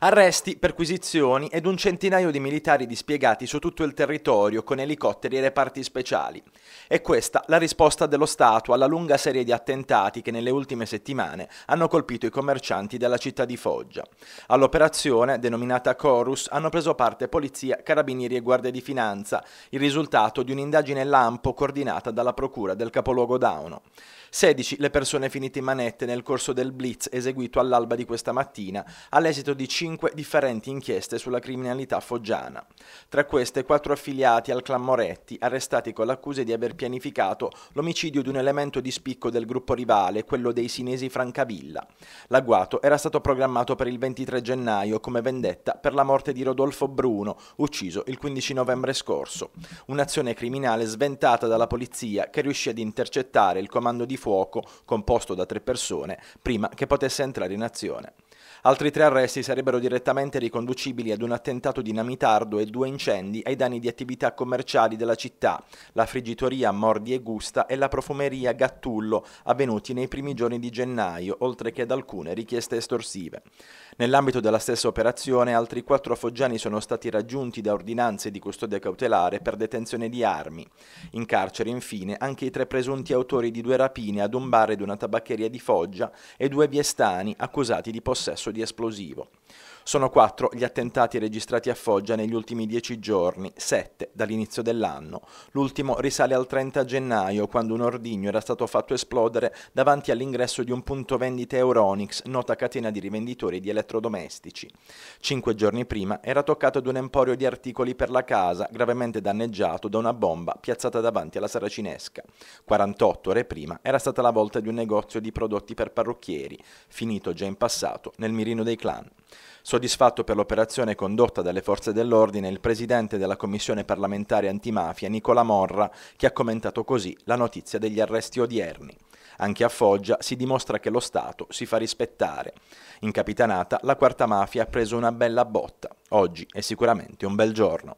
Arresti, perquisizioni ed un centinaio di militari dispiegati su tutto il territorio con elicotteri e reparti speciali. E questa la risposta dello Stato alla lunga serie di attentati che nelle ultime settimane hanno colpito i commercianti della città di Foggia. All'operazione, denominata Chorus, hanno preso parte polizia, carabinieri e guardie di finanza, il risultato di un'indagine lampo coordinata dalla procura del capoluogo Dauno. 16 le persone finite in manette nel corso del blitz eseguito all'alba di questa mattina, all'esito di 5 5 differenti inchieste sulla criminalità foggiana. Tra queste, quattro affiliati al clan Moretti, arrestati con l'accusa di aver pianificato l'omicidio di un elemento di spicco del gruppo rivale, quello dei sinesi Francavilla. L'agguato era stato programmato per il 23 gennaio come vendetta per la morte di Rodolfo Bruno, ucciso il 15 novembre scorso. Un'azione criminale sventata dalla polizia che riuscì ad intercettare il comando di fuoco, composto da tre persone, prima che potesse entrare in azione. Altri tre arresti sarebbero direttamente riconducibili ad un attentato dinamitardo e due incendi ai danni di attività commerciali della città, la friggitoria Mordi e Gusta e la profumeria Gattullo, avvenuti nei primi giorni di gennaio, oltre che ad alcune richieste estorsive. Nell'ambito della stessa operazione, altri quattro foggiani sono stati raggiunti da ordinanze di custodia cautelare per detenzione di armi. In carcere, infine, anche i tre presunti autori di due rapine ad un bar ed una tabaccheria di Foggia e due viestani accusati di possesso possesso di esplosivo. Sono quattro gli attentati registrati a Foggia negli ultimi dieci giorni, sette dall'inizio dell'anno. L'ultimo risale al 30 gennaio, quando un ordigno era stato fatto esplodere davanti all'ingresso di un punto vendita Euronix, nota catena di rivenditori di elettrodomestici. Cinque giorni prima era toccato ad un emporio di articoli per la casa, gravemente danneggiato da una bomba piazzata davanti alla Saracinesca. 48 ore prima era stata la volta di un negozio di prodotti per parrucchieri, finito già in passato nel mirino dei clan. Soddisfatto per l'operazione condotta dalle forze dell'ordine, il presidente della commissione parlamentare antimafia Nicola Morra, che ha commentato così la notizia degli arresti odierni. Anche a Foggia si dimostra che lo Stato si fa rispettare. In capitanata la quarta mafia ha preso una bella botta. Oggi è sicuramente un bel giorno.